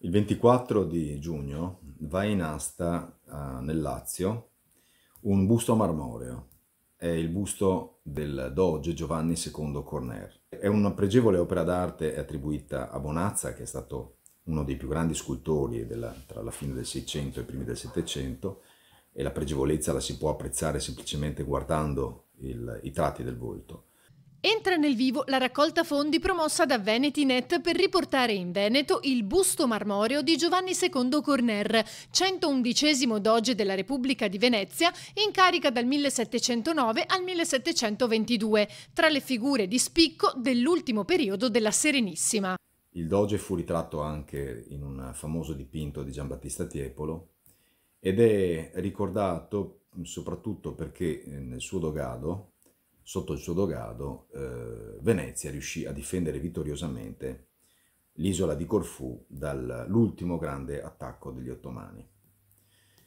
Il 24 di giugno va in asta uh, nel Lazio un busto marmoreo, è il busto del doge Giovanni II Corner. È una pregevole opera d'arte attribuita a Bonazza, che è stato uno dei più grandi scultori della, tra la fine del Seicento e i primi del Settecento, e la pregevolezza la si può apprezzare semplicemente guardando il, i tratti del volto. Entra nel vivo la raccolta fondi promossa da Venetinet per riportare in Veneto il busto marmoreo di Giovanni II Corner, 111 doge della Repubblica di Venezia, in carica dal 1709 al 1722, tra le figure di spicco dell'ultimo periodo della Serenissima. Il doge fu ritratto anche in un famoso dipinto di Giambattista Tiepolo ed è ricordato soprattutto perché eh, nel suo dogado sotto il suo dogado, eh, Venezia riuscì a difendere vittoriosamente l'isola di Corfù dall'ultimo grande attacco degli ottomani.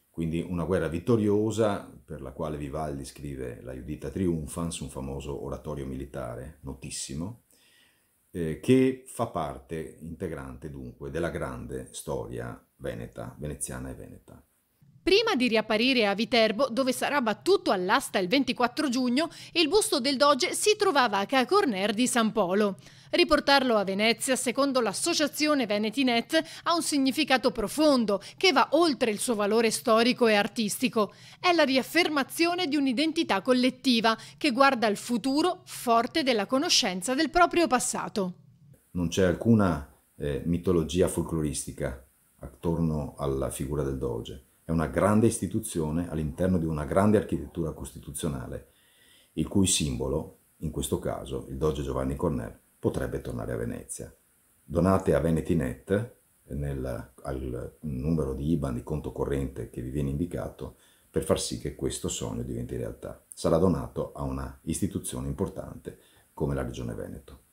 Quindi una guerra vittoriosa per la quale Vivaldi scrive la Judita Triumphans, un famoso oratorio militare notissimo, eh, che fa parte integrante dunque della grande storia veneta, veneziana e veneta. Prima di riapparire a Viterbo, dove sarà battuto all'asta il 24 giugno, il busto del Doge si trovava a Cacorner di San Polo. Riportarlo a Venezia, secondo l'associazione Venetinet, ha un significato profondo che va oltre il suo valore storico e artistico. È la riaffermazione di un'identità collettiva che guarda al futuro forte della conoscenza del proprio passato. Non c'è alcuna eh, mitologia folcloristica attorno alla figura del Doge è una grande istituzione all'interno di una grande architettura costituzionale, il cui simbolo, in questo caso il doge Giovanni Cornell, potrebbe tornare a Venezia. Donate a Venetinet nel, al numero di IBAN di conto corrente che vi viene indicato per far sì che questo sogno diventi realtà. Sarà donato a una istituzione importante come la Regione Veneto.